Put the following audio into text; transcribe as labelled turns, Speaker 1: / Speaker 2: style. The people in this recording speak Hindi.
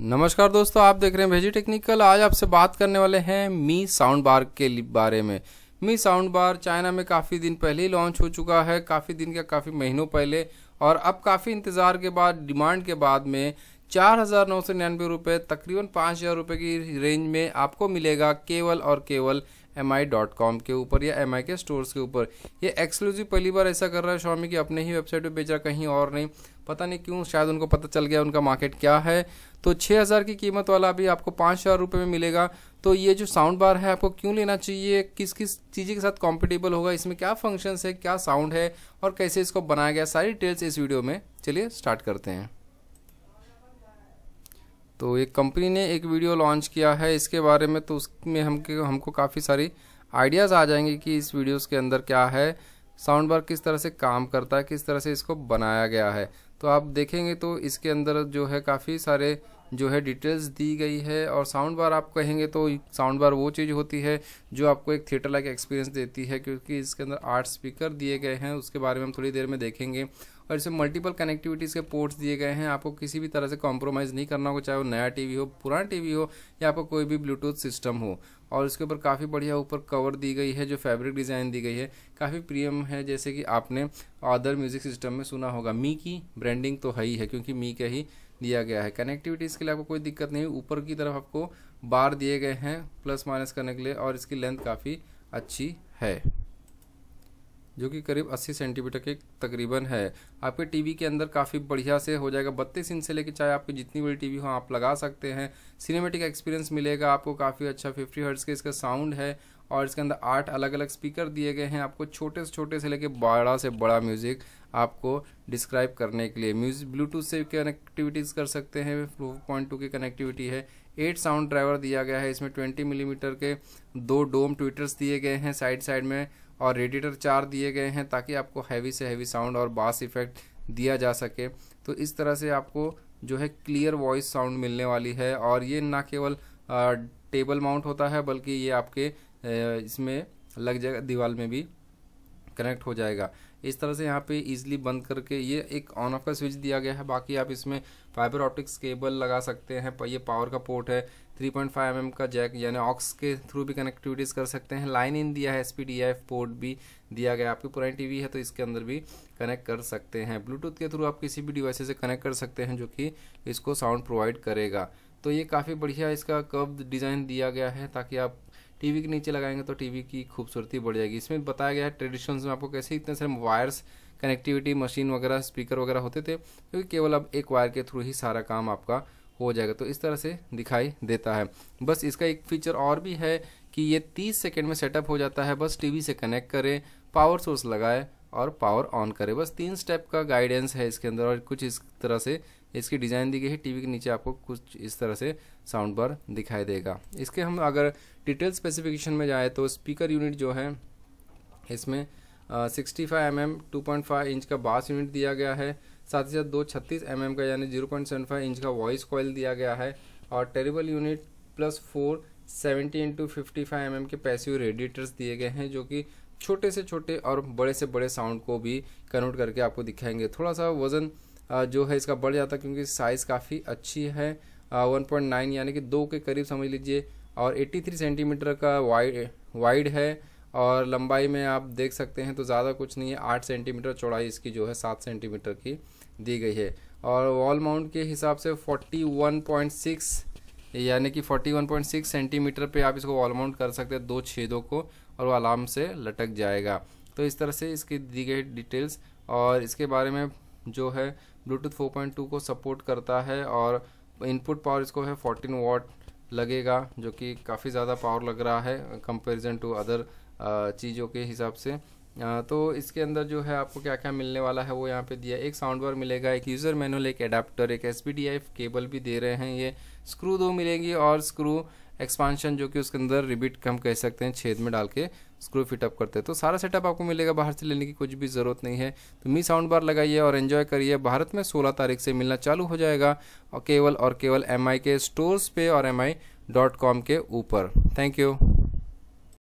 Speaker 1: नमस्कार दोस्तों आप देख रहे हैं भेजी टेक्निकल आज आपसे बात करने वाले हैं मी साउंड बार के बारे में मी साउंड बार चाइना में काफ़ी दिन पहले ही लॉन्च हो चुका है काफ़ी दिन का काफ़ी महीनों पहले और अब काफ़ी इंतज़ार के बाद डिमांड के बाद में चार हज़ार नौ सौ निन्यानवे रुपये तकरीबन पाँच हज़ार रुपये की रेंज में आपको मिलेगा केवल और केवल एम आई डॉट कॉम के ऊपर या एम आई के स्टोर्स के ऊपर ये एक्सक्लूसिव पहली बार ऐसा कर रहा है शॉमी कि अपने ही वेबसाइट पे बेच रहा कहीं और नहीं पता नहीं क्यों शायद उनको पता चल गया उनका मार्केट क्या है तो 6000 की कीमत वाला अभी आपको पाँच हज़ार रुपये में मिलेगा तो ये जो साउंड बार है आपको क्यों लेना चाहिए किस किस चीज़ के साथ कॉम्पिटेबल होगा इसमें क्या फंक्शंस है क्या साउंड है और कैसे इसको बनाया गया सारी डिटेल्स इस वीडियो में चलिए स्टार्ट करते हैं तो एक कंपनी ने एक वीडियो लॉन्च किया है इसके बारे में तो उसमें हम हमको काफ़ी सारी आइडियाज़ आ जाएंगे कि इस वीडियोस के अंदर क्या है साउंड बार किस तरह से काम करता है किस तरह से इसको बनाया गया है तो आप देखेंगे तो इसके अंदर जो है काफ़ी सारे जो है डिटेल्स दी गई है और साउंड बार आप कहेंगे तो साउंड बार वो चीज़ होती है जो आपको एक थिएटर लाइक एक्सपीरियंस देती है क्योंकि इसके अंदर आठ स्पीकर दिए गए हैं उसके बारे में हम थोड़ी देर में देखेंगे और इसमें मल्टीपल कनेक्टिविटीज़ के पोर्ट्स दिए गए हैं आपको किसी भी तरह से कॉम्प्रोमाइज़ नहीं करना होगा चाहे वो नया टीवी हो पुराना टीवी हो या आपको कोई भी ब्लूटूथ सिस्टम हो और इसके ऊपर काफ़ी बढ़िया ऊपर कवर दी गई है जो फैब्रिक डिज़ाइन दी गई है काफ़ी प्रियम है जैसे कि आपने अदर म्यूज़िक सिस्टम में सुना होगा मी की ब्रांडिंग तो है ही है क्योंकि मी का ही दिया गया है कनेक्टिविटी के लिए आपको कोई दिक्कत नहीं ऊपर की तरफ आपको बार दिए गए हैं प्लस माइनस करने के लिए और इसकी लेंथ काफ़ी अच्छी है जो कि करीब 80 सेंटीमीटर के तकरीबन है आपके टीवी के अंदर काफ़ी बढ़िया से हो जाएगा बत्तीस इंच से लेकर चाहे आपकी जितनी बड़ी टीवी हो आप लगा सकते हैं सिनेमेटिक एक्सपीरियंस मिलेगा आपको काफ़ी अच्छा फिफ्टी हर्ट्स के इसका साउंड है और इसके अंदर आठ अलग अलग स्पीकर दिए गए हैं आपको छोटे से छोटे से लेकर बड़ा से बड़ा म्यूज़िक आपको डिस्क्राइब करने के लिए म्यूज़िक ब्लूटूथ से कनेक्टिविटीज़ कर सकते हैं पॉइंट टू की कनेक्टिविटी है एट साउंड ड्राइवर दिया गया है इसमें ट्वेंटी मिलीमीटर के दो डोम ट्विटर्स दिए गए हैं साइड साइड में और रेडिएटर चार दिए गए हैं ताकि आपको हैवी से हैवी साउंड और बास इफेक्ट दिया जा सके तो इस तरह से आपको जो है क्लियर वॉइस साउंड मिलने वाली है और ये ना केवल टेबल माउंट होता है बल्कि ये आपके इसमें लग जाएगा दीवार में भी कनेक्ट हो जाएगा इस तरह से यहाँ पे इजीली बंद करके ये एक ऑन ऑफ का स्विच दिया गया है बाकी आप इसमें फाइबर ऑप्टिक्स केबल लगा सकते हैं ये पावर का पोर्ट है 3.5 पॉइंट mm का जैक यानी ऑक्स के थ्रू भी कनेक्टिविटीज़ कर सकते हैं लाइन इन दिया है एस पोर्ट भी दिया गया आपकी पुरानी टीवी है तो इसके अंदर भी कनेक्ट कर सकते हैं ब्लूटूथ के थ्रू आप किसी भी डिवाइस से कनेक्ट कर सकते हैं जो कि इसको साउंड प्रोवाइड करेगा तो ये काफ़ी बढ़िया इसका कब डिज़ाइन दिया गया है ताकि आप टीवी के नीचे लगाएंगे तो टीवी की खूबसूरती बढ़ जाएगी इसमें बताया गया है ट्रेडिशनल्स में आपको कैसे इतने सारे वायर्स कनेक्टिविटी मशीन वगैरह स्पीकर वगैरह होते थे क्योंकि तो केवल अब एक वायर के थ्रू ही सारा काम आपका हो जाएगा तो इस तरह से दिखाई देता है बस इसका एक फीचर और भी है कि ये 30 सेकंड में सेटअप हो जाता है बस टीवी से कनेक्ट करें पावर सोर्स लगाए और पावर ऑन करें बस तीन स्टेप का गाइडेंस है इसके अंदर और कुछ इस तरह से इसकी डिज़ाइन दी गई है टीवी के नीचे आपको कुछ इस तरह से साउंड बार दिखाई देगा इसके हम अगर डिटेल स्पेसिफिकेशन में जाए तो स्पीकर यूनिट जो है इसमें sixty five M M two point five inch का बास यूनिट दिया गया है साथ ही साथ दो छत्तीस एम mm एम का यानी zero point seven five inch का वॉइस कॉयल दिया गया है और treble unit plus four seventy into fifty five M M के पैसिव रेडिएटर्स दिए गए हैं जो कि छोटे से छोटे और बड़े से बड़े साउंड को भी कन्वर्ट करके आपको दिखाएंगे थोड़ा सा वज़न जो है इसका बढ़ जाता है क्योंकि साइज़ काफ़ी अच्छी है वन पॉइंट नाइन यानी कि दो के करीब समझ लीजिए और एट्टी थ्री सेंटीमीटर का वाइड वाइड है और लंबाई में आप देख सकते हैं तो ज़्यादा कुछ नहीं है आठ सेंटीमीटर चौड़ाई इसकी जो है सात सेंटीमीटर की दी गई है और वॉल माउंट के हिसाब से फोर्टी वन पॉइंट सिक्स यानी कि 41.6 सेंटीमीटर पे आप इसको वॉल माउंट कर सकते हैं दो छेदों को और वो आराम से लटक जाएगा तो इस तरह से इसकी दी गई डिटेल्स और इसके बारे में जो है ब्लूटूथ 4.2 को सपोर्ट करता है और इनपुट पावर इसको है 14 वॉट लगेगा जो कि काफ़ी ज़्यादा पावर लग रहा है कंपैरिजन टू अदर चीज़ों के हिसाब से तो इसके अंदर जो है आपको क्या क्या मिलने वाला है वो यहाँ पे दिया एक साउंड बार मिलेगा एक यूज़र मैनुअल एक एडाप्टर एक एस केबल भी दे रहे हैं ये स्क्रू दो मिलेंगी और स्क्रू एक्सपांशन जो कि उसके अंदर रिबिट कम कह सकते हैं छेद में डाल के स्क्रू फिटअप करते हैं तो सारा सेटअप आपको मिलेगा बाहर से लेने की कुछ भी ज़रूरत नहीं है तो मी साउंड बार लगाइए और एन्जॉय करिए भारत में 16 तारीख से मिलना चालू हो जाएगा और केवल और केवल एम के स्टोर्स पे और एम के ऊपर थैंक यू